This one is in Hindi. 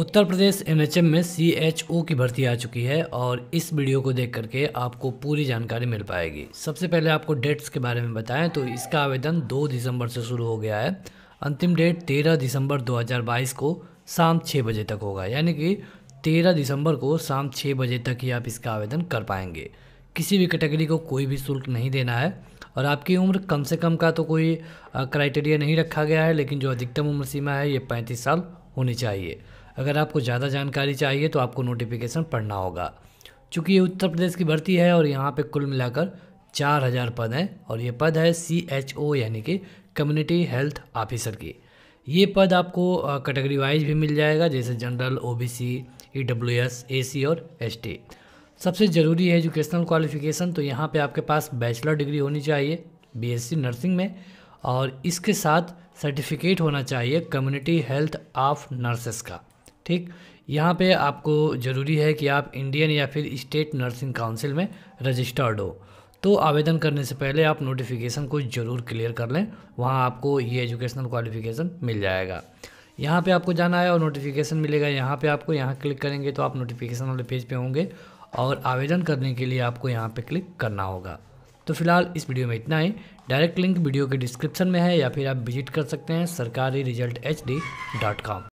उत्तर प्रदेश एमएचएम में सीएचओ की भर्ती आ चुकी है और इस वीडियो को देख करके आपको पूरी जानकारी मिल पाएगी सबसे पहले आपको डेट्स के बारे में बताएं तो इसका आवेदन 2 दिसंबर से शुरू हो गया है अंतिम डेट 13 दिसंबर 2022 को शाम 6 बजे तक होगा यानी कि 13 दिसंबर को शाम 6 बजे तक ही आप इसका आवेदन कर पाएंगे किसी भी कैटेगरी को कोई भी शुल्क नहीं देना है और आपकी उम्र कम से कम का तो कोई क्राइटेरिया नहीं रखा गया है लेकिन जो अधिकतम उम्र सीमा है ये पैंतीस साल होनी चाहिए अगर आपको ज़्यादा जानकारी चाहिए तो आपको नोटिफिकेशन पढ़ना होगा चूँकि ये उत्तर प्रदेश की भर्ती है और यहाँ पर कुल मिलाकर चार हज़ार पद हैं और ये पद है सी एच ओ यानी कि कम्युनिटी हेल्थ ऑफिसर की ये पद आपको कैटेगरी वाइज भी मिल जाएगा जैसे general O B C E W S A C और एस टी सबसे ज़रूरी है एजुकेशनल क्वालिफिकेशन तो यहाँ पे आपके पास बैचलर डिग्री होनी चाहिए बी एस सी नर्सिंग में और इसके साथ सर्टिफिकेट होना चाहिए कम्युनिटी हेल्थ ऑफ नर्सेस का ठीक यहाँ पे आपको ज़रूरी है कि आप इंडियन या फिर स्टेट नर्सिंग काउंसिल में रजिस्टर्ड हो तो आवेदन करने से पहले आप नोटिफिकेशन को ज़रूर क्लियर कर लें वहाँ आपको ये एजुकेशनल क्वालिफिकेशन मिल जाएगा यहाँ पे आपको जाना है और नोटिफिकेशन मिलेगा यहाँ पे आपको यहाँ क्लिक करेंगे तो आप नोटिफिकेशन वाले पेज पे होंगे और आवेदन करने के लिए आपको यहाँ पे क्लिक करना होगा तो फिलहाल इस वीडियो में इतना ही डायरेक्ट लिंक वीडियो के डिस्क्रिप्शन में है या फिर आप विजिट कर सकते हैं Sarkari result H D dot com